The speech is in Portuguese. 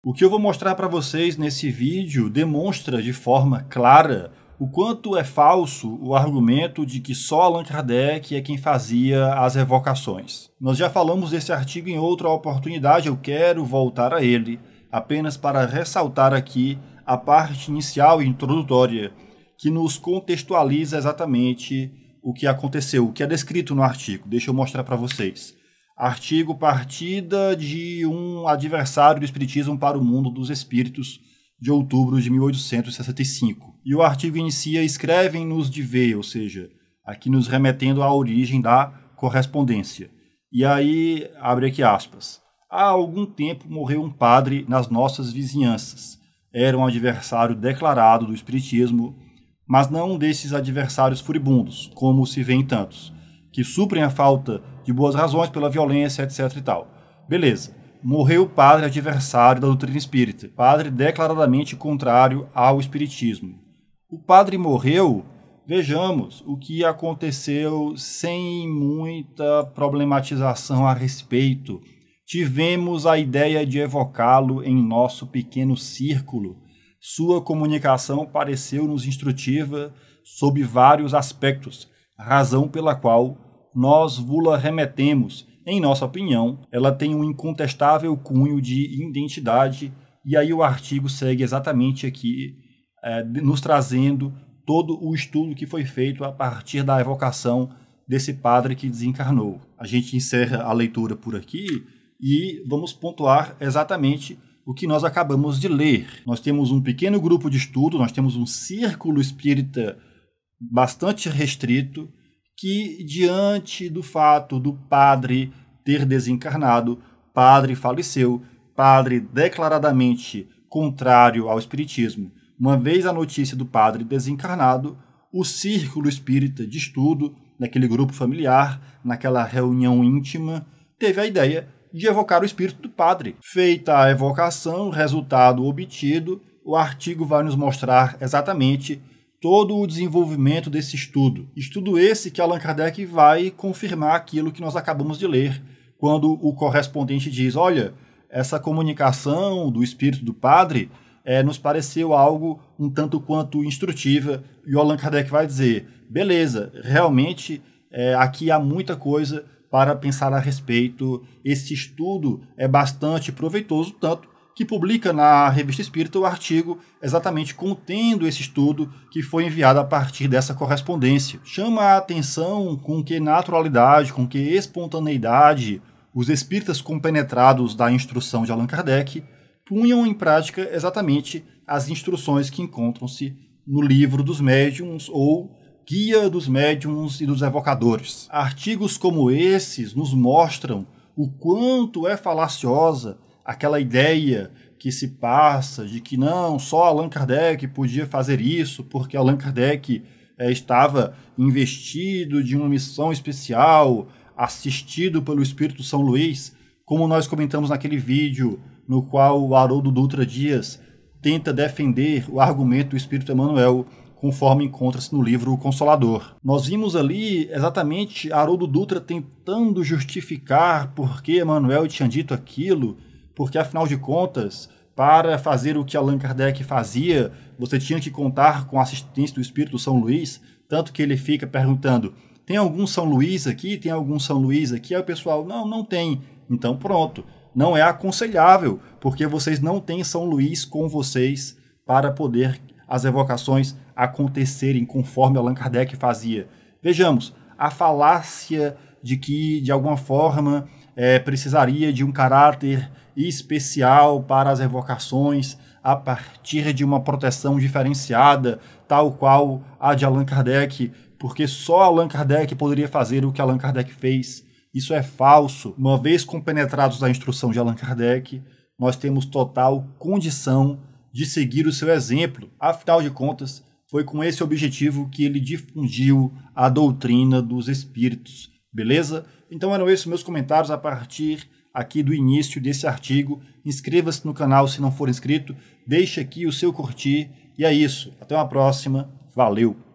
O que eu vou mostrar para vocês nesse vídeo demonstra de forma clara o quanto é falso o argumento de que só Allan Kardec é quem fazia as evocações. Nós já falamos desse artigo em outra oportunidade, eu quero voltar a ele, apenas para ressaltar aqui a parte inicial e introdutória, que nos contextualiza exatamente o que aconteceu, o que é descrito no artigo. Deixa eu mostrar para vocês artigo partida de um adversário do Espiritismo para o mundo dos espíritos, de outubro de 1865. E o artigo inicia Escrevem-nos de ver, ou seja, aqui nos remetendo à origem da correspondência. E aí, abre aqui aspas. Há algum tempo morreu um padre nas nossas vizinhanças. Era um adversário declarado do Espiritismo, mas não um desses adversários furibundos, como se vê em tantos que suprem a falta de boas razões pela violência, etc e tal. Beleza. Morreu o padre adversário da doutrina espírita, padre declaradamente contrário ao espiritismo. O padre morreu, vejamos o que aconteceu sem muita problematização a respeito. Tivemos a ideia de evocá-lo em nosso pequeno círculo. Sua comunicação pareceu-nos instrutiva sob vários aspectos razão pela qual nós vula remetemos. Em nossa opinião, ela tem um incontestável cunho de identidade, e aí o artigo segue exatamente aqui, é, nos trazendo todo o estudo que foi feito a partir da evocação desse padre que desencarnou. A gente encerra a leitura por aqui e vamos pontuar exatamente o que nós acabamos de ler. Nós temos um pequeno grupo de estudo, nós temos um círculo espírita bastante restrito que, diante do fato do padre ter desencarnado, padre faleceu, padre declaradamente contrário ao espiritismo. Uma vez a notícia do padre desencarnado, o círculo espírita de estudo, naquele grupo familiar, naquela reunião íntima, teve a ideia de evocar o espírito do padre. Feita a evocação, resultado obtido, o artigo vai nos mostrar exatamente todo o desenvolvimento desse estudo. Estudo esse que Allan Kardec vai confirmar aquilo que nós acabamos de ler, quando o correspondente diz: olha, essa comunicação do espírito do padre é, nos pareceu algo um tanto quanto instrutiva, e o Allan Kardec vai dizer: beleza, realmente é, aqui há muita coisa para pensar a respeito, esse estudo é bastante proveitoso, tanto que publica na Revista Espírita o artigo exatamente contendo esse estudo que foi enviado a partir dessa correspondência. Chama a atenção com que naturalidade, com que espontaneidade os espíritas compenetrados da instrução de Allan Kardec punham em prática exatamente as instruções que encontram-se no livro dos médiums ou Guia dos Médiuns e dos Evocadores. Artigos como esses nos mostram o quanto é falaciosa aquela ideia que se passa de que não, só Allan Kardec podia fazer isso, porque Allan Kardec é, estava investido de uma missão especial, assistido pelo Espírito São Luís, como nós comentamos naquele vídeo no qual o Haroldo Dutra Dias tenta defender o argumento do Espírito Emmanuel, conforme encontra-se no livro O Consolador. Nós vimos ali exatamente Haroldo Dutra tentando justificar por que Emmanuel tinha dito aquilo porque afinal de contas, para fazer o que Allan Kardec fazia, você tinha que contar com a assistência do Espírito São Luís, tanto que ele fica perguntando: tem algum São Luís aqui? Tem algum São Luís aqui? Aí o pessoal: não, não tem. Então pronto, não é aconselhável, porque vocês não têm São Luís com vocês para poder as evocações acontecerem conforme Allan Kardec fazia. Vejamos, a falácia de que, de alguma forma, é, precisaria de um caráter especial para as revocações a partir de uma proteção diferenciada, tal qual a de Allan Kardec, porque só Allan Kardec poderia fazer o que Allan Kardec fez. Isso é falso. Uma vez compenetrados da instrução de Allan Kardec, nós temos total condição de seguir o seu exemplo. Afinal de contas, foi com esse objetivo que ele difundiu a doutrina dos espíritos, beleza? Então eram esses meus comentários a partir aqui do início desse artigo. Inscreva-se no canal se não for inscrito, deixe aqui o seu curtir e é isso. Até uma próxima. Valeu!